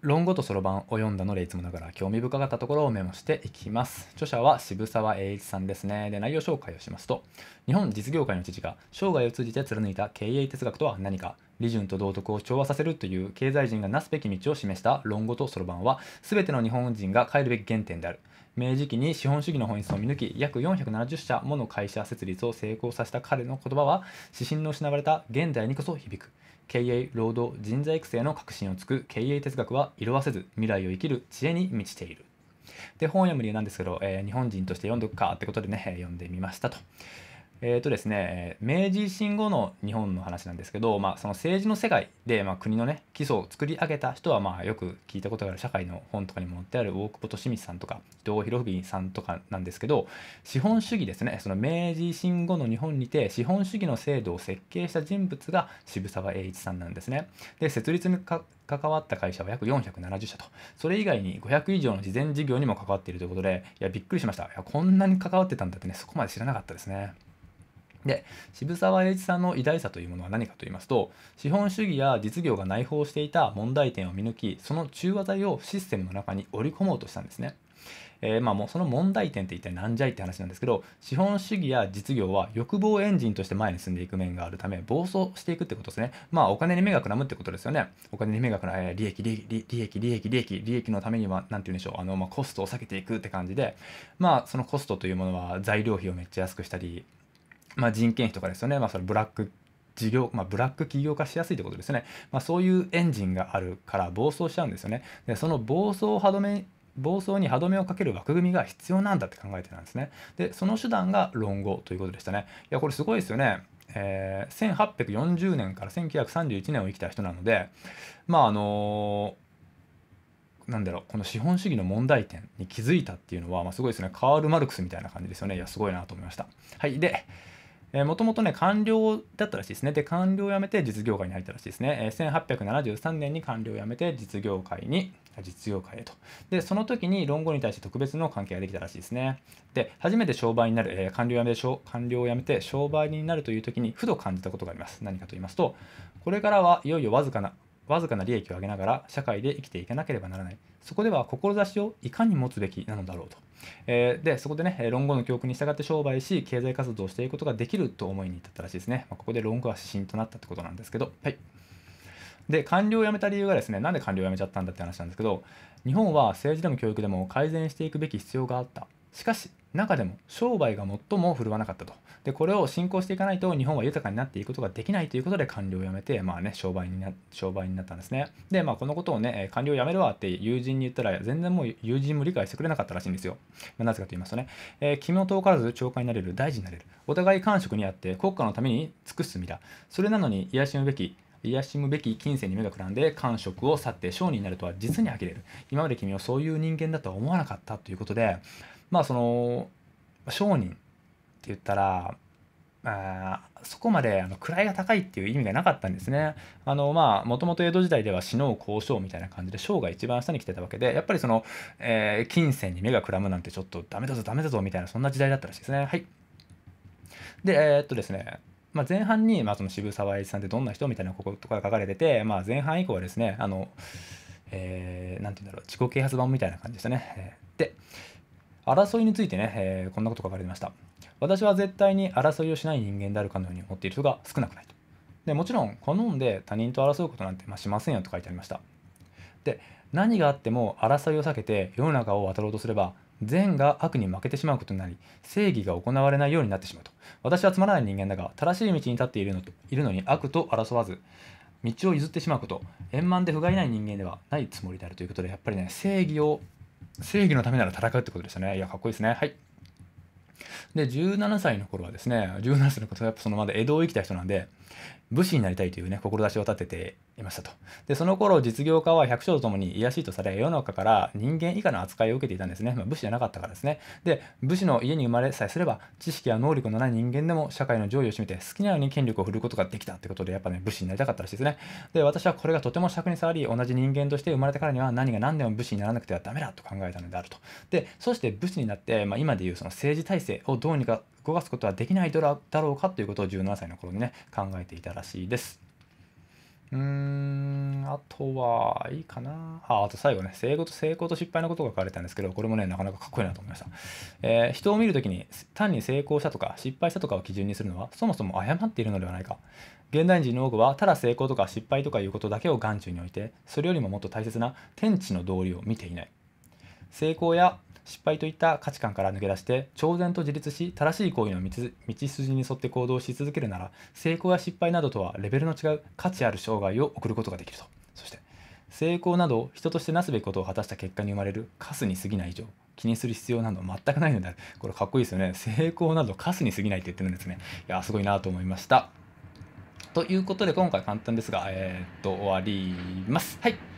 論語とそろばんを読んだのでいつもながら興味深かったところをメモしていきます。著者は渋沢栄一さんですね。で、内容紹介をしますと、日本実業界の父が生涯を通じて貫いた経営哲学とは何か、理順と道徳を調和させるという経済人がなすべき道を示した論語とそろばんは全ての日本人が帰るべき原点である明治期に資本主義の本質を見抜き約470社もの会社設立を成功させた彼の言葉は指針の失われた現代にこそ響く経営労働人材育成の革新をつく経営哲学は色あせず未来を生きる知恵に満ちているで本を読む理由なんですけど、えー、日本人として読んどくかってことでね読んでみましたと。えーとですね、明治維新後の日本の話なんですけど、まあ、その政治の世界で、まあ、国の、ね、基礎を作り上げた人は、まあ、よく聞いたことがある社会の本とかにも載ってある大久保利光さんとか伊藤博文さんとかなんですけど資本主義ですねその明治維新後の日本にて資本主義の制度を設計した人物が渋沢栄一さんなんですね。で設立に関わった会社は約470社とそれ以外に500以上の事前事業にも関わっているということでいやびっくりしましたいやこんなに関わってたんだってねそこまで知らなかったですね。で渋沢栄一さんの偉大さというものは何かと言いますと資本主義や実業が内包していた問題点を見抜きその中和剤をシステムの中に織り込もうとしたんですね。えー、まあもうその問題点って一体何じゃいって話なんですけど資本主義や実業は欲望エンジンとして前に進んでいく面があるため暴走していくってことですねまあお金に目がくらむってことですよねお金に目がくらむ、えー、利益利益利益利益利益のためには何て言うんでしょうあの、まあ、コストを下げていくって感じでまあそのコストというものは材料費をめっちゃ安くしたりまあ、人件費とかですよね、まあ、それブラック事業、まあ、ブラック企業化しやすいってことですね、まあ、そういうエンジンがあるから暴走しちゃうんですよねでその暴走歯止め暴走に歯止めをかける枠組みが必要なんだって考えてたんですねでその手段が論語ということでしたねいやこれすごいですよねえー、1840年から1931年を生きた人なのでまああのーなんだろうこの資本主義の問題点に気づいたっていうのは、まあ、すごいですねカール・マルクスみたいな感じですよねいやすごいなと思いましたはいでもともとね、官僚だったらしいですね。で、官僚を辞めて実業界に入ったらしいですね。えー、1873年に官僚を辞めて実業界に、実業界へと。で、その時に論語に対して特別の関係ができたらしいですね。で、初めて商売になる、えー、官僚を辞めて、官僚を辞めて商売になるという時に、ふと感じたことがあります。何かと言いますと、これからはいよいよわずかな、わずかな利益を上げながら社会で生きていかなければならないそこでは志をいかに持つべきなのだろうと、えー、でそこでね論語の教訓に従って商売し経済活動をしていくことができると思いに至ったらしいですね、まあ、ここで論語は指針となったってことなんですけどはいで官僚を辞めた理由がですねなんで官僚を辞めちゃったんだって話なんですけど日本は政治でも教育でも改善していくべき必要があったしかし中でも商売が最も振るわなかったと。で、これを進行していかないと日本は豊かになっていくことができないということで官僚を辞めて、まあね、商売にな、商売になったんですね。で、まあこのことをね、官僚を辞めるわって友人に言ったら全然もう友人も理解してくれなかったらしいんですよ。まあ、なぜかと言いますとね、えー、君を遠からず長官になれる、大臣になれる。お互い官職にあって国家のために尽くす身だ。それなのに癒しむべき癒しむべき金銭に目がくらんで官職を去って商人になるとは実に呆れる今まで君はそういう人間だとは思わなかったということでまあその商人って言ったらあそこまであの位が高いっていう意味がなかったんですね。あのまあもともと江戸時代では死のう交渉みたいな感じで商が一番下に来てたわけでやっぱりその、えー、金銭に目がくらむなんてちょっとダメだぞダメだぞみたいなそんな時代だったらしいですね。はい、でえー、っとですねまあ、前半に、まあ、その渋沢栄一さんってどんな人みたいなことが書かれてて、まあ、前半以降はですねあの、えー、なんて言うんだろう自己啓発版みたいな感じでしたね。で争いについてね、えー、こんなこと書かれてました。私は絶対に争いをしない人間であるかのように思っている人が少なくないと。でもちろん、好んで他人と争うことなんて、まあ、しませんよと書いてありました。で、何があっても争いを避けて世の中を渡ろうとすれば、善が悪に負けてしまうことになり、正義が行われないようになってしまうと。私はつまらない人間だが、正しい道に立っているのといるのに悪と争わず、道を譲ってしまうこと、円満で不甲斐ない人間ではないつもりであるということで、やっぱりね、正義を正義のためなら戦うってことでしたね。いや、かっこいいですね。はい。で、17歳の頃はですね、17歳の頃、やっぱそのまだ江戸を生きた人なんで、武士になりたいというね、志を立てていましたと。で、その頃、実業家は百姓とともに卑しいとされ、世の中から人間以下の扱いを受けていたんですね。まあ、武士じゃなかったからですね。で、武士の家に生まれさえすれば、知識や能力のない人間でも社会の上位を占めて、好きなように権力を振ることができたってことで、やっぱね、武士になりたかったらしいですね。で、私はこれがとても尺に触り、同じ人間として生まれたからには、何が何でも武士にならなくてはダメだと考えたのであると。で、そして武士になって、まあ、今でいうその政治体制をどうにか動かすことはできないだろうかということを17歳の頃にね、考えていたらしいです。うーん、あとは、いいかな。あ、あと最後ね、成功と成功と失敗のことが書かれたんですけど、これもね、なかなかかっこいいなと思いました。えー、人を見るときに、単に成功したとか、失敗したとかを基準にするのは、そもそも誤っているのではないか。現代人の多くは、ただ成功とか失敗とかいうことだけを眼中に置いて、それよりももっと大切な天地の道理を見ていない。成功や失敗といった価値観から抜け出して挑戦と自立し正しい行為の道筋に沿って行動し続けるなら成功や失敗などとはレベルの違う価値ある生涯を送ることができるとそして成功など人としてなすべきことを果たした結果に生まれるカスに過ぎない以上気にする必要など全くないのであるこれかっこいいですよね成功などカスに過ぎないって言ってるんですねいやすごいなと思いましたということで今回簡単ですがえー、っと終わりますはい